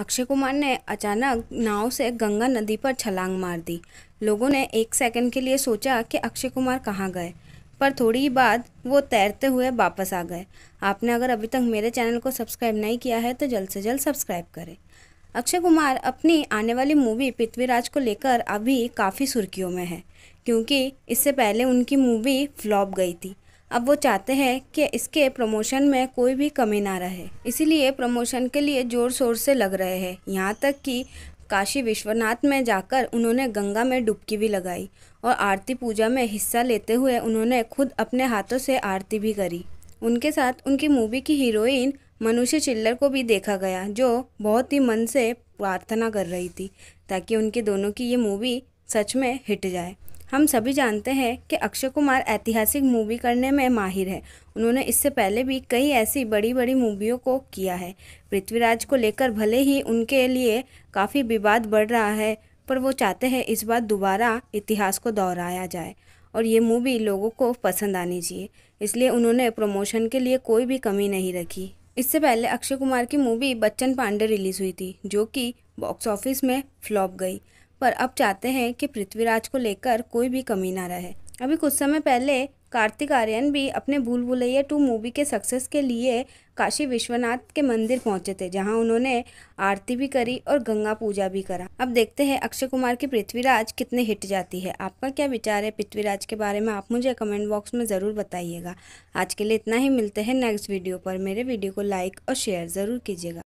अक्षय कुमार ने अचानक नाव से गंगा नदी पर छलांग मार दी लोगों ने एक सेकंड के लिए सोचा कि अक्षय कुमार कहाँ गए पर थोड़ी ही बाद वो तैरते हुए वापस आ गए आपने अगर अभी तक मेरे चैनल को सब्सक्राइब नहीं किया है तो जल्द से जल्द सब्सक्राइब करें अक्षय कुमार अपनी आने वाली मूवी पृथ्वीराज को लेकर अभी काफ़ी सुर्खियों में है क्योंकि इससे पहले उनकी मूवी फ्लॉप गई थी अब वो चाहते हैं कि इसके प्रमोशन में कोई भी कमी ना रहे इसीलिए प्रमोशन के लिए ज़ोर शोर से लग रहे हैं यहाँ तक कि काशी विश्वनाथ में जाकर उन्होंने गंगा में डुबकी भी लगाई और आरती पूजा में हिस्सा लेते हुए उन्होंने खुद अपने हाथों से आरती भी करी उनके साथ उनकी मूवी की हीरोइन मनुष्य चिल्लर को भी देखा गया जो बहुत ही मन से प्रार्थना कर रही थी ताकि उनके दोनों की ये मूवी सच में हिट जाए हम सभी जानते हैं कि अक्षय कुमार ऐतिहासिक मूवी करने में माहिर है उन्होंने इससे पहले भी कई ऐसी बड़ी बड़ी मूवियों को किया है पृथ्वीराज को लेकर भले ही उनके लिए काफ़ी विवाद बढ़ रहा है पर वो चाहते हैं इस बार दोबारा इतिहास को दोहराया जाए और ये मूवी लोगों को पसंद आनी चाहिए इसलिए उन्होंने प्रमोशन के लिए कोई भी कमी नहीं रखी इससे पहले अक्षय कुमार की मूवी बच्चन पांडे रिलीज़ हुई थी जो कि बॉक्स ऑफिस में फ्लॉप गई पर अब चाहते हैं कि पृथ्वीराज को लेकर कोई भी कमी ना रहे अभी कुछ समय पहले कार्तिक आर्यन भी अपने भूल भुलैया टू मूवी के सक्सेस के लिए काशी विश्वनाथ के मंदिर पहुंचे थे जहां उन्होंने आरती भी करी और गंगा पूजा भी करा अब देखते हैं अक्षय कुमार की पृथ्वीराज कितने हिट जाती है आपका क्या विचार है पृथ्वीराज के बारे में आप मुझे कमेंट बॉक्स में ज़रूर बताइएगा आज के लिए इतना ही मिलते हैं नेक्स्ट वीडियो पर मेरे वीडियो को लाइक और शेयर ज़रूर कीजिएगा